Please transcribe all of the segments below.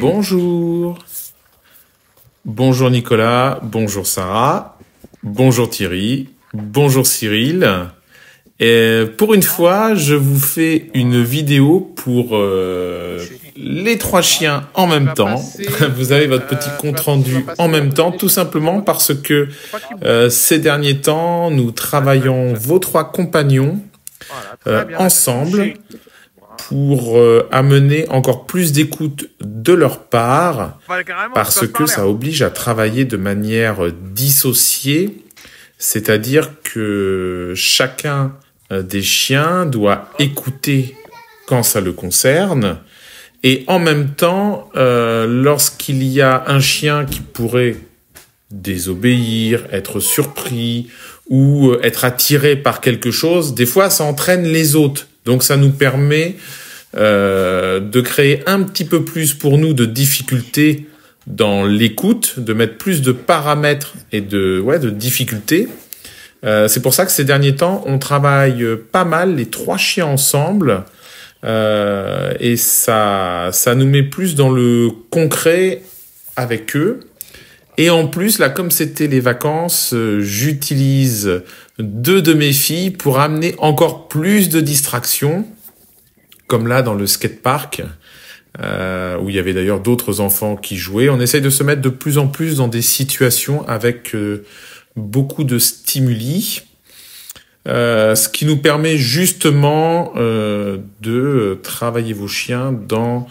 Bonjour. Bonjour Nicolas, bonjour Sarah, bonjour Thierry, bonjour Cyril. Et pour une fois, je vous fais une vidéo pour euh, les trois chiens en même temps. Vous avez votre euh, petit compte rendu en même temps, tout simplement parce que euh, ces derniers temps, nous travaillons vos trois compagnons ensemble pour euh, amener encore plus d'écoute de leur part, parce que ça oblige à travailler de manière euh, dissociée, c'est-à-dire que chacun euh, des chiens doit écouter quand ça le concerne, et en même temps, lorsqu'il y a un chien qui pourrait désobéir, être surpris ou être attiré par quelque chose, des fois ça entraîne les autres. Donc ça nous permet euh, de créer un petit peu plus pour nous de difficultés dans l'écoute, de mettre plus de paramètres et de, ouais, de difficultés. Euh, c'est pour ça que ces derniers temps, on travaille pas mal les trois chiens ensemble. Euh, et ça, ça nous met plus dans le concret avec eux. Et en plus, là, comme c'était les vacances, euh, j'utilise deux de mes filles pour amener encore plus de distractions, comme là dans le skatepark, euh, où il y avait d'ailleurs d'autres enfants qui jouaient. On essaye de se mettre de plus en plus dans des situations avec euh, beaucoup de stimuli. ce qui nous permet justement de travailler vos chiens dans,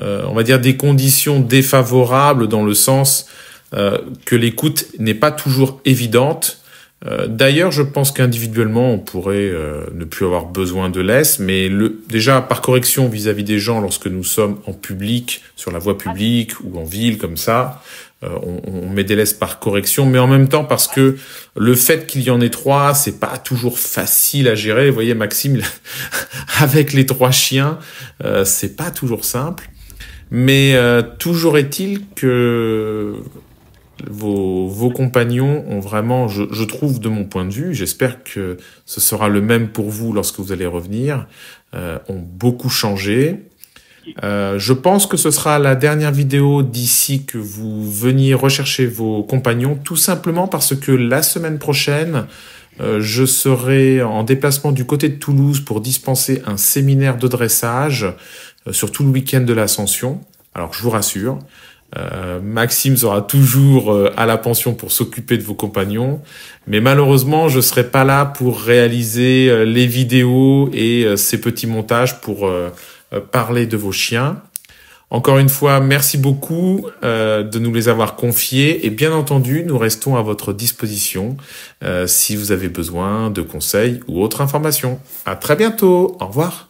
on va dire, des conditions défavorables dans le sens euh, que l'écoute n'est pas toujours évidente. Euh, d'ailleurs, je pense qu'individuellement, on pourrait euh, ne plus avoir besoin de laisse, mais le, déjà par correction vis-à-vis des gens, lorsque nous sommes en public, sur la voie publique ou en ville comme ça, on, on met des laisses par correction, mais en même temps parce que le fait qu'il y en ait trois, c'est pas toujours facile à gérer. Vous voyez, Maxime, avec les trois chiens, c'est pas toujours simple. Mais toujours est-il que vos, compagnons ont vraiment, je, trouve de mon point de vue, j'espère que ce sera le même pour vous lorsque vous allez revenir, euh, ont beaucoup changé. Euh, je pense que ce sera la dernière vidéo d'ici que vous veniez rechercher vos compagnons, tout simplement parce que la semaine prochaine, euh, je serai en déplacement du côté de Toulouse pour dispenser un séminaire de dressage sur tout le week-end de l'Ascension. Alors je vous rassure, euh, Maxime sera toujours euh, à la pension pour s'occuper de vos compagnons, mais malheureusement, je serai pas là pour réaliser euh, les vidéos et ces petits montages pour parler de vos chiens. Encore une fois, merci beaucoup de nous les avoir confiés et bien entendu, nous restons à votre disposition si vous avez besoin de conseils ou autres informations. À très bientôt. Au revoir.